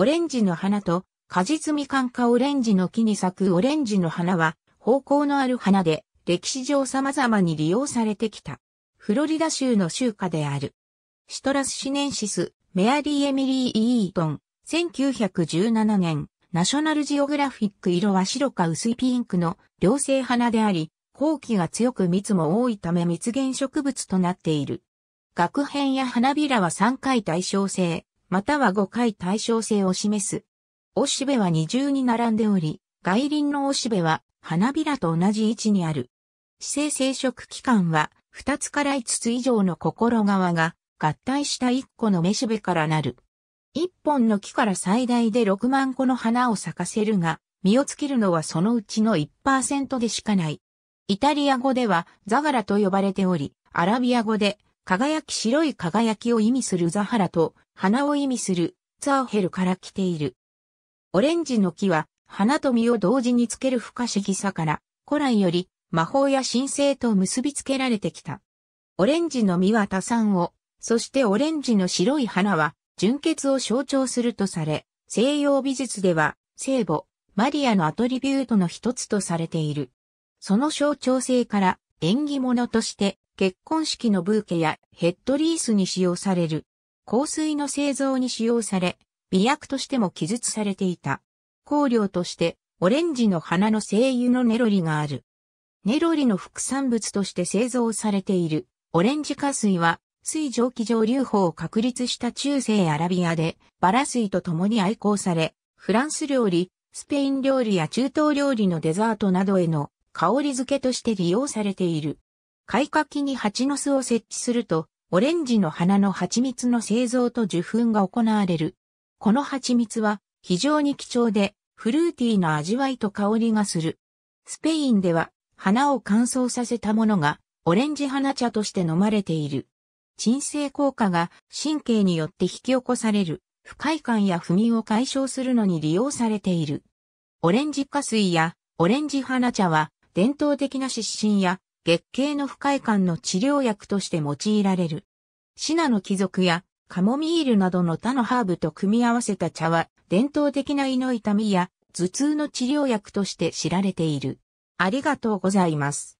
オレンジの花と、果実みかんかオレンジの木に咲くオレンジの花は、方向のある花で、歴史上様々に利用されてきた。フロリダ州の州花である。シトラスシネンシス、メアリー・エミリー・イートン、1917年、ナショナルジオグラフィック色は白か薄いピンクの両性花であり、後期が強く蜜も多いため蜜源植物となっている。学編や花びらは3回対称性、または5回対称性を示す。おしべは二重に並んでおり、外輪のおしべは花びらと同じ位置にある。姿勢生殖器官は2つから5つ以上の心側が合体した1個のめしべからなる。1本の木から最大で6万個の花を咲かせるが、実をつけるのはそのうちの1%でしかない。イタリア語ではザガラと呼ばれており、アラビア語で輝き白い輝きを意味するザハラと、花を意味するザーヘルから来ている。オレンジの木は、花と実を同時につける不可思議さから、古来より魔法や神聖と結びつけられてきた。オレンジの実は多産を、そしてオレンジの白い花は、純血を象徴するとされ、西洋美術では、聖母、マリアのアトリビュートの一つとされている。その象徴性から、縁起物として結婚式のブーケやヘッドリースに使用される。香水の製造に使用され、美薬としても記述されていた。香料としてオレンジの花の精油のネロリがある。ネロリの副産物として製造されているオレンジ化水は水蒸気蒸留法を確立した中世アラビアでバラ水と共に愛好され、フランス料理、スペイン料理や中東料理のデザートなどへの香り付けとして利用されている。開花期に蜂の巣を設置すると、オレンジの花の蜂蜜の製造と受粉が行われる。この蜂蜜は非常に貴重で、フルーティーな味わいと香りがする。スペインでは花を乾燥させたものがオレンジ花茶として飲まれている。鎮静効果が神経によって引き起こされる不快感や不眠を解消するのに利用されている。オレンジ花水やオレンジ花茶は伝統的な湿疹や月経の不快感の治療薬として用いられる。シナの貴族やカモミールなどの他のハーブと組み合わせた茶は伝統的な胃の痛みや頭痛の治療薬として知られている。ありがとうございます。